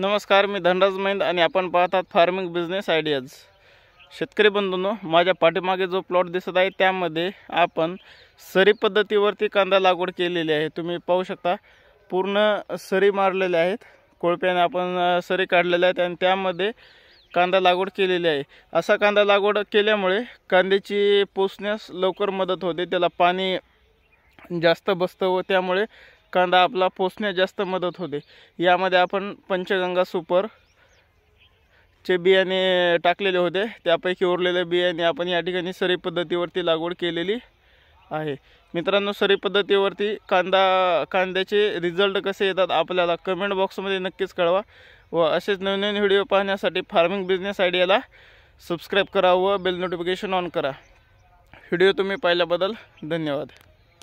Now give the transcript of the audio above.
नमस्कार मी धनराज महिंद आणि आपण पाहतात फार्मिंग बिझनेस आयडियाज शेतकरी बंधूंनो माझ्या पाठीमागे जो प्लॉट दिसत आहे त्यामध्ये आपण सरी पद्धतीवरती कांदा लागवड केलेली आहे तुम्ही पाहू शकता पूर्ण सरी मारलेल्या आहेत कोळप्याने आपण सरी काढलेल्या आहेत आणि त्यामध्ये कांदा लागवड केलेली आहे असा कांदा लागवड केल्यामुळे कांद्याची पोसण्यास लवकर मदत होते त्याला पाणी जास्त बसतं व त्यामुळे कांदा आपला पोचण्यास जास्त मदत होते यामध्ये आपण पंचगंगा सुपर चे बियाणे टाकलेले होते त्यापैकी उरलेले बियाणे आपण या ठिकाणी सरी पद्धतीवरती लागवड केलेली आहे मित्रांनो सरी पद्धतीवरती कांदा कांद्याचे रिझल्ट कसे येतात आपल्याला कमेंट बॉक्समध्ये नक्कीच कळवा व असेच नवीन नवीन व्हिडिओ पाहण्यासाठी फार्मिंग बिझनेस आयडियाला सबस्क्राईब करा व बेल नोटिफिकेशन ऑन करा व्हिडिओ तुम्ही पाहिल्याबद्दल धन्यवाद